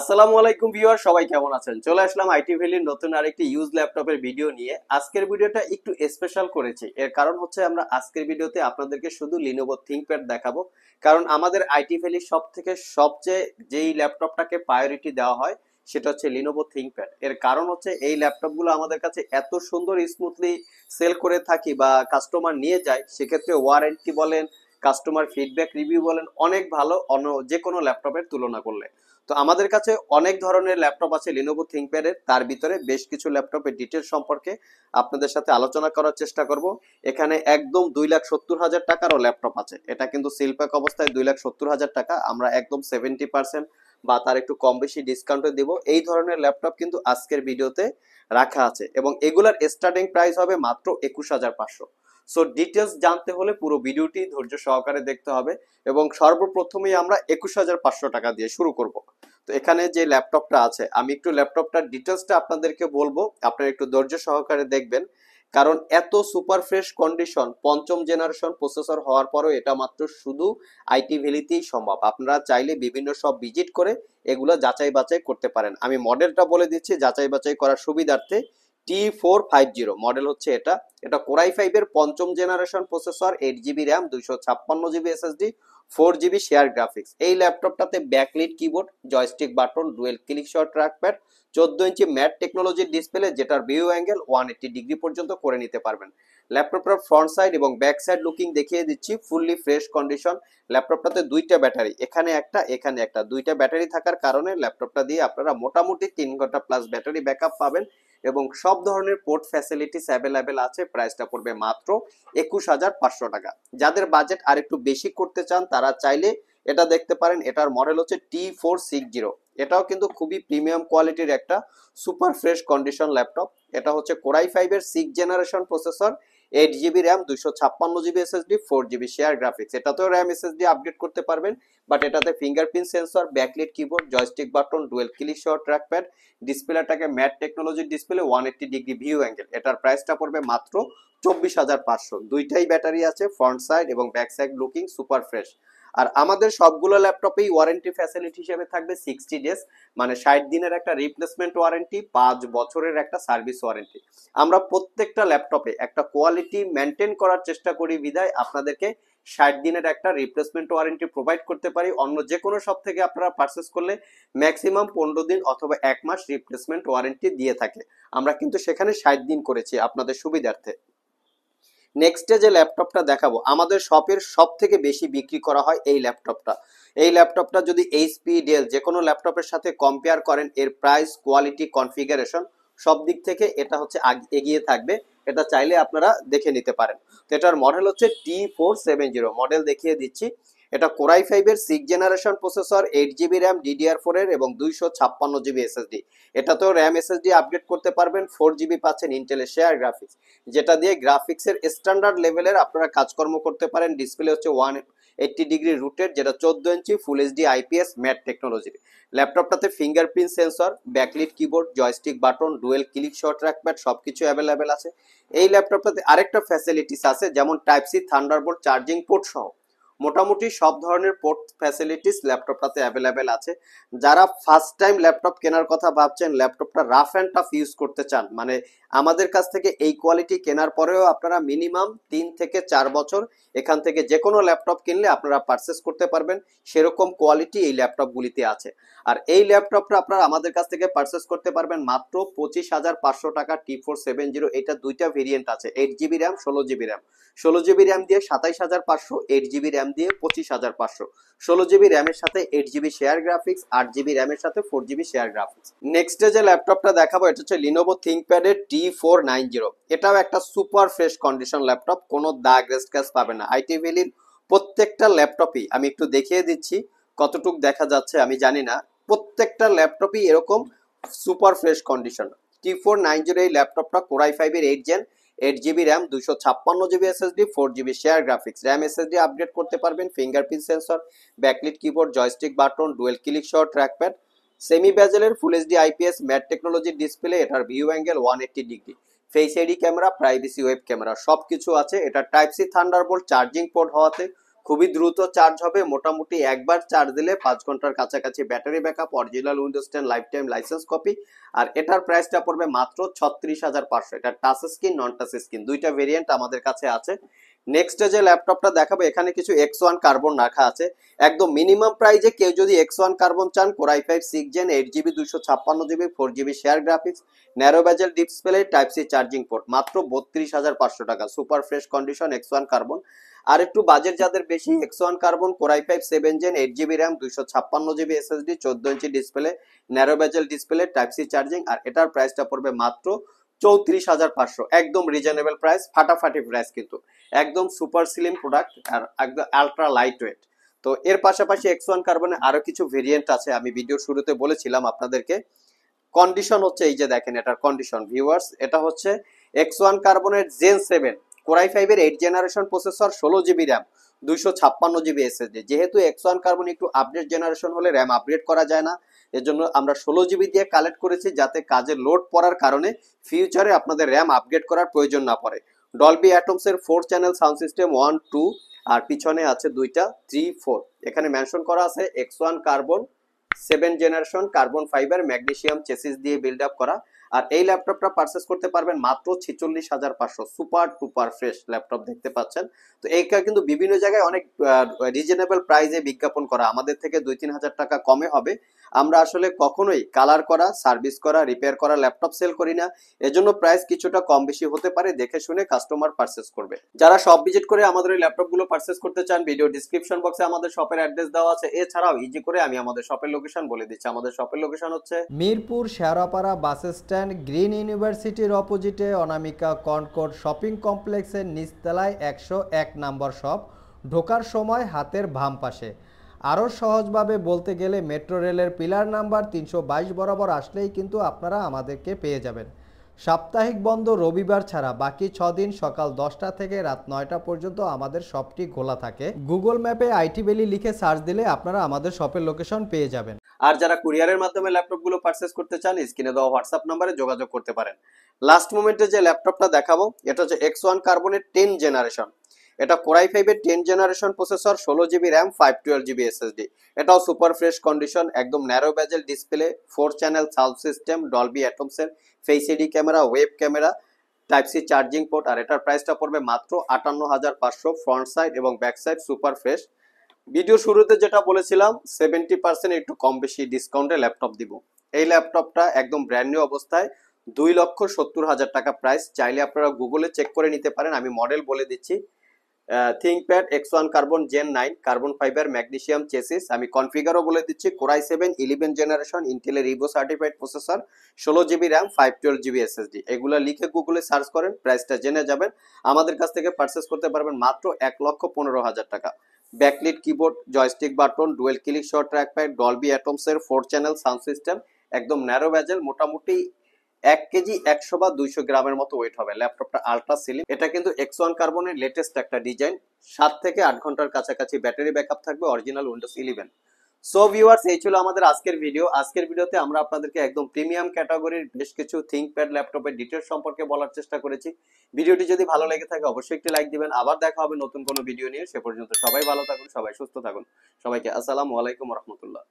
আসসালামু আলাইকুম ভিউয়ার সবাই কেমন আছেন চলে আসলাম আইটি ভ্যালির নতুন আরেকটি ইউজ ল্যাপটপের ভিডিও নিয়ে আজকের ভিডিওটা একটু স্পেশাল করেছি এর কারণ হচ্ছে আমরা আজকের ভিডিওতে আপনাদেরকে শুধু লিনোভো থিংকপ্যাড দেখাবো কারণ আমাদের আইটি ভ্যালি সব থেকে সবচেয়ে যেই ল্যাপটপটাকে প্রায়োরিটি দেওয়া হয় সেটা হচ্ছে লিনোভো থিংকপ্যাড এর কারণ হচ্ছে এই ল্যাপটপগুলো আমাদের কাছে এত সুন্দর স্মুথলি সেল করে থাকি বা কাস্টমার নিয়ে যায় সেক্ষেত্রে ওয়ারেন্টি বলেন কাস্টমার ফিডব্যাক রিভিউ বলেন অনেক ভালো অন্য যে কোনো ল্যাপটপের তুলনা করলে তো আমাদের কাছে অনেক ধরনের ল্যাপটপ আছে লিনোভো থিঙ্কপ্যাডের তার ভিতরে বেশ কিছু ল্যাপটপের ডিটেল সম্পর্কে আপনাদের সাথে আলোচনা করার চেষ্টা করব এখানে একদম দুই লাখ সত্তর হাজার টাকারও ল্যাপটপ আছে এটা কিন্তু সিলপ্যাক অবস্থায় দুই লাখ সত্তর হাজার টাকা আমরা একদম সেভেন্টি পার্সেন্ট বা তার একটু কম বেশি ডিসকাউন্টে দিব এই ধরনের ল্যাপটপ কিন্তু আজকের ভিডিওতে রাখা আছে এবং এগুলার স্টার্টিং প্রাইস হবে মাত্র একুশ হাজার পাঁচশো সো ডিটেলস জানতে হলে পুরো ভিডিওটি ধৈর্য সহকারে দেখতে হবে এবং সর্বপ্রথমেই আমরা একুশ হাজার পাঁচশো টাকা দিয়ে শুরু করব তো এখানে যে ল্যাপটপটা আছে আমি একটু ল্যাপটপটার ডিটেলসটা আপনাদেরকে বলবো আপনারা একটু ধৈর্য সহকারে দেখবেন কারণ এত সুপার ফ্রেশ কন্ডিশন পঞ্চম জেনারেশন প্রসেসর হওয়ার পরেও এটা মাত্র শুধু আইটি ভ্যালিতেই সম্ভব আপনারা চাইলে বিভিন্ন সব ভিজিট করে এগুলো যাচাই বাছাই করতে পারেন আমি মডেলটা বলে দিচ্ছি যাচাই বাছাই করার সুবিধার্থে T four five zero model হচ্ছে এটা এটা কোরাই ফাইভের পঞ্চম generation processor eight GB RAM দুইশো ছাপ্পান্ন GB SSD four GB share graphics এই ল্যাপটপটাতে backlit keyboard joystick button dual click shot trackpad চোদ্দ ইঞ্চি ম্যাট টেকনোলজির ডিসপ্লে যেটার view angle one eighty degree পর্যন্ত করে নিতে পারবেন ল্যাপটপটার ফ্রন্ট সাইড এবং ব্যাক সাইড লুকিং দেখিয়ে দিচ্ছি ফুললি ফ্রেশ কন্ডিশন ল্যাপটপটাতে দুইটা ব্যাটারি এখানে একটা এখানে একটা দুইটা ব্যাটারি থাকার কারণে ল্যাপটপটা দিয়ে আপনারা মোটামুটি তিন ঘন্টা প্লাস ব্যাটারি ব্যাকআপ পাবেন এবং সব ধরনের পোর্ট ফ্যাসিলিটিস অ্যাভেলেবেল আছে প্রাইসটা পড়বে মাত্র একুশ হাজার পাঁচশো টাকা যাদের বাজেট আর একটু বেশি করতে চান তারা চাইলে এটা দেখতে পারেন এটার মডেল হচ্ছে টি ফোর সিক্স জিরো এটাও কিন্তু খুবই প্রিমিয়াম কোয়ালিটির একটা সুপার ফ্রেশ কন্ডিশন ল্যাপটপ এটা হচ্ছে কোরাই ফাইভের six generation processor eight GB RAM দুইশো ছাপ্পান্ন GB SSD four GB share graphics এটাতেও র্যাম এসএসডি আপডেট করতে পারবেন বাট এটাতে fingerprint sensor backlit keyboard joystick button dual click সহ ট্র্যাকপ্যাড ডিসপ্লেটাকে ম্যাট টেকনোলজির display one eighty degree view angle এটার প্রাইসটা পড়বে মাত্র চব্বিশ হাজার পাঁচশো দুইটাই ব্যাটারি আছে ফ্রন্ট সাইড এবং back side looking super fresh আর আমাদের সবগুলো ল্যাপটপেই ওয়ারেন্টি ফ্যাসিলিটি হিসেবে থাকবে সিক্সটি ডেজ মানে ষাট দিনের একটা রিপ্লেসমেন্ট ওয়ারেন্টি পাঁচ বছরের একটা সার্ভিস ওয়ারেন্টি আমরা প্রত্যেকটা ল্যাপটপে একটা কোয়ালিটি মেনটেন করার চেষ্টা করি বিদায় আপনাদেরকে ষাট দিনের একটা রিপ্লেসমেন্ট ওয়ারেন্টি প্রোভাইড করতে পারি অন্য যে কোনো শপ থেকে আপনারা পারচেস করলে ম্যাক্সিমাম পনেরো দিন অথবা এক মাস রিপ্লেসমেন্ট ওয়ারেন্টি দিয়ে থাকে আমরা কিন্তু সেখানে ষাট দিন করেছি আপনাদের সুবিধার্থে নেক্সটে যে ল্যাপটপটা দেখাবো আমাদের শপের সব থেকে বেশি বিক্রি করা হয় এই ল্যাপটপটা এই ল্যাপটপটা যদি এইচপি ডেল যে কোনো ল্যাপটপের সাথে কম্পেয়ার করেন এর প্রাইস কোয়ালিটি কনফিগারেশন সব দিক থেকে এটা হচ্ছে এগিয়ে থাকবে এটা চাইলে আপনারা দেখে নিতে পারেন তো এটার মডেল হচ্ছে T four seven zero model দেখিয়ে দিচ্ছি এটা কোরাই ফাইভের six generation processor eight GB RAM DDR four এর এবং দুইশো ছাপ্পান্ন জিবি এসএসডি এটাতেও র্যাম এসএসডি আপগ্রেড করতে পারবেন ফোর জিবি পাচ্ছেন ইন্টেলের শেয়ার গ্রাফিক্স যেটা দিয়ে গ্রাফিক্সের স্ট্যান্ডার্ড লেভেলের আপনারা কাজকর্ম করতে পারেন ডিসপ্লে হচ্ছে ওয়ান এইটটি ডিগ্রি রুটের যেটা চোদ্দ inch full HD IPS matte টেকনোলজির ল্যাপটপটাতে fingerprint sensor backlit keyboard joystick button dual click short trackpad সব কিছু অ্যাভেলেবেল আছে এই ল্যাপটপটাতে আরেকটা ফ্যাসিলিটিস আছে যেমন type C Thunderbolt charging port সহ মোটামুটি সব ধরনের পোর্ট ফ্যাসিলিটিস ল্যাপটপটাতে অ্যাভেলেবেল আছে যারা ফার্স্ট টাইম ল্যাপটপ কেনার কথা ভাবছেন ল্যাপটপটা রাফ অ্যান্ড টাফ ইউজ করতে চান মানে আমাদের কাছ থেকে এই কোয়ালিটি কেনার পরেও আপনারা মিনিমাম তিন থেকে চার বছর এখান থেকে যে কোনো ল্যাপটপ কিনলে আপনারা পারচেস করতে পারবেন সেরকম কোয়ালিটি এই ল্যাপটপগুলিতে আছে আর এই ল্যাপটপটা আপনারা আমাদের কাছ থেকে পারচেস করতে পারবেন মাত্র পঁচিশ হাজার পাঁচশো টাকা টি ফোর সেভেন জিরো এটা দুইটা ভেরিয়েন্ট আছে এইট জিবি র্যাম ষোলো জিবি র্যাম ষোলো জিবি র্যাম দিয়ে সাতাইশ হাজার পাঁচশো এইট জিবি র্যাম দিয়ে পঁচিশ হাজার পাঁচশো ষোলো জিবি র্যামের সাথে এইট জিবি শেয়ার গ্রাফিক্স আট জিবি র্যামের সাথে four GB share graphics next যে ল্যাপটপটা দেখাবো এটা হচ্ছে লিনোভো থিঙ্কপ্যাডের টি ফোর নাইন জিরো এটাও একটা সুপার ফ্রেশ কন্ডিশন ল্যাপটপ কোনো দাগ রেস্ট ক্যাশ পাবে না আইটি ভ্যালির প্রত্যেকটা ল্যাপটপই আমি একটু দেখিয়ে দিচ্ছি কতটুক দেখা যাচ্ছে আমি জানি না প্রত্যেকটা ল্যাপটপই এরকম super fresh condition T four nine zero এই ল্যাপটপটা কোরাই ফাইভের eight gen eight GB RAM দুশো ছাপ্পান্ন GB SSD four GB share graphics RAM SSD update করতে পারবেন fingerprint sensor backlit keyboard joystick button dual click সহ ট্র্যাকপ্যাড সেমি ব্যাজেলের full HD IPS matte টেকনোলজির ডিসপ্লে এটার view angle one eighty degree face ID camera privacy web camera সব কিছু আছে এটা type C bolt charging port হওয়াতে খুবই দ্রুত চার্জ হবে মোটামুটি একবার চার্জ দিলে পাঁচ ঘন্টার কাছাকাছি battery backup original Windows ten life time license copy আর এটার প্রাইসটা পড়বে মাত্র ছত্রিশ হাজার পাঁচশো এটা touch screen non touch screen দুইটা ভেরিয়েন্ট আমাদের কাছে আছে নেক্সট যে ল্যাপটপটা দেখাবো এখানে কিছু এক্স ওয়ান কার্বন রাখা আছে একদম মিনিমাম প্রাইজে কেউ যদি এক্স ওয়ান কার্বন চান core i five six gen eight GB দুশো ছাপ্পান্ন GB four GB share graphics narrow bezel display type C charging port মাত্র বত্রিশ হাজার পাঁচশো টাকা super fresh condition X one carbon আর একটু বাজেট যাদের বেশি X one carbon core i five seven gen eight GB RAM দুইশো ছাপ্পান্ন জিবি এসএসডি চোদ্দ inch display narrow bezel display type C charging আর এটার প্রাইসটা পড়বে মাত্র চৌত্রিশ হাজার পাঁচশো একদম রিজনেবল প্রাইস ফাটাফাটি প্রাইস কিন্তু একদম সুপার স্লিম প্রোডাক্ট আর একদম আলট্রা লাইট ওয়েট তো এর পাশাপাশি এক্স ওয়ান কার্বনে আরও কিছু ভেরিয়েন্ট আছে আমি ভিডিওর শুরুতে বলেছিলাম আপনাদেরকে কন্ডিশন হচ্ছে এই যে দেখেন এটার কন্ডিশন ভিউয়ার্স এটা হচ্ছে এক্স ওয়ান কার্বনের জেন সেভেন কোরাই ফাইভের এইট জেনারেশন প্রসেসর ষোলো জিবি র্যাম দুইশো ছাপ্পান্ন জিবি এসএসডি যেহেতু এক্স ওয়ান কার্বন একটু আপডেট জেনারেশন হলে র্যাম আপগ্রেড করা যায় না এর জন্য আমরা ষোলো জিবি দিয়ে কালেক্ট করেছি যাতে কাজে লোড পড়ার কারণে ফিউচারে আপনাদের র্যাম আপগ্রেড করার প্রয়োজন না পড়ে ডলবি অ্যাটমসের four channel sound system one two আর পিছনে আছে দুইটা থ্রি ফোর এখানে মেনশন করা আছে X one carbon seven generation carbon fibre magnesium chassis দিয়ে বিল্ড আপ করা আর এই ল্যাপটপটা পারচেস করতে পারবেন মাত্র ছেচল্লিশ হাজার পাঁচশো সুপার টুপার ফ্রেশ ল্যাপটপ দেখতে পাচ্ছেন তো এইটা কিন্তু বিভিন্ন জায়গায় অনেক রিজনেবল প্রাইজে বিজ্ঞাপন করা আমাদের থেকে দুই তিন হাজার টাকা কমে হবে আমরা আসলে কখনোই কালার করা সার্ভিস করা রিপেয়ার করা ল্যাপটপ সেল করি না এজন্য প্রাইস কিছুটা কম বেশি হতে পারে দেখে শুনে কাস্টমার পারচেস করবে যারা সব ভিজিট করে আমাদের এই ল্যাপটপগুলো পারচেস করতে চান ভিডিও ডিসক্রিপশন বক্সে আমাদের শপের অ্যাড্রেস দেওয়া আছে এছাড়াও ইজি করে আমি আমাদের শপের লোকেশন বলে দিচ্ছি আমাদের শপের লোকেশন হচ্ছে মিরপুর শেয়ারাপাড়া বাস স্ট্যান্ড প্রতিষ্ঠান গ্রিন ইউনিভার্সিটির অপোজিটে অনামিকা কনকোর্ড শপিং কমপ্লেক্সের নিচতলায় একশো এক নম্বর শপ ঢোকার সময় হাতের ভাম পাশে আরও সহজভাবে বলতে গেলে মেট্রো রেলের পিলার নাম্বার তিনশো বরাবর আসলেই কিন্তু আপনারা আমাদেরকে পেয়ে যাবেন সাপ্তাহিক বন্ধ রবিবার ছাড়া বাকি ছ দিন সকাল দশটা থেকে রাত নয়টা পর্যন্ত আমাদের শপটি খোলা থাকে গুগল ম্যাপে আইটি বেলি লিখে সার্চ দিলে আপনারা আমাদের শপের লোকেশন পেয়ে যাবেন আর যারা কুরিয়ারের মাধ্যমে ল্যাপটপগুলো পারচেস করতে চান স্ক্রিনে দেওয়া হোয়াটসঅ্যাপ নাম্বারে যোগাযোগ করতে পারেন লাস্ট মোমেন্টে যে ল্যাপটপটা দেখাবো এটা হচ্ছে এক্স ওয়ান কার্বনের টেন জেনারেশন এটা কোরাই ফাইভের টেন জেনারেশন প্রসেসর ষোলো GB RAM five twelve GB SSD এটাও সুপার ফ্রেশ কন্ডিশন একদম narrow bezel display four channel sound system Dolby অ্যাটমসের face ID camera web camera type C charging port আর এটার প্রাইসটা পড়বে মাত্র আটান্ন হাজার পাঁচশো ফ্রন্ট সাইড এবং back side super fresh video শুরুতে যেটা বলেছিলাম সেভেন্টি পার্সেন্ট একটু কম বেশি ডিসকাউন্টে ল্যাপটপ দিব এই ল্যাপটপটা একদম ব্র্যান্ড নিউ অবস্থায় দুই লক্ষ সত্তর হাজার টাকা প্রাইস চাইলে আপনারা গুগলে চেক করে নিতে পারেন আমি মডেল বলে দিচ্ছি ThinkPad X one carbon gen nine carbon fibre magnesium chassis আমি কনফিগারও বলে দিচ্ছি কোরাই সেভেন ইলেভেন জেনারেশন ইন্টেলের রিভো সার্টিফাইড প্রসেসর ষোলো GB RAM five twelve GB SSD এগুলো লিখে গুগলে সার্চ করেন প্রাইসটা জেনে যাবেন আমাদের কাছ থেকে পারচেস করতে পারবেন মাত্র এক লক্ষ পনেরো হাজার টাকা backlit keyboard joystick button dual click track trackpad Dolby অ্যাটমসের ফোর চ্যানেল সাউন্ড সিস্টেম একদম ন্যারো ব্যাজেল মোটামুটি এক কেজি একশো বা দুইশো গ্রামের মতো ওয়েট হবে ল্যাপটপটা আলট্রা সিলিম এটা কিন্তু এক্স ওয়ান কার্বনের লেটেস্ট একটা ডিজাইন সাত থেকে আট ঘন্টার কাছাকাছি ব্যাটারি ব্যাকআপ থাকবে original Windows eleven so viewers এই ছিল আমাদের আজকের ভিডিও আজকের ভিডিওতে আমরা আপনাদেরকে একদম প্রিমিয়াম ক্যাটাগরির বেশ কিছু থিঙ্কপ্যাড ল্যাপটপের ডিটেলস সম্পর্কে বলার চেষ্টা করেছি ভিডিওটি যদি ভালো লেগে থাকে অবশ্যই একটি লাইক দিবেন আবার দেখা হবে নতুন কোনো ভিডিও নিয়ে সে পর্যন্ত সবাই ভালো থাকুন সবাই সুস্থ থাকুন সবাইকে আসসালামু আলাইকুম রহমতুল্লাহ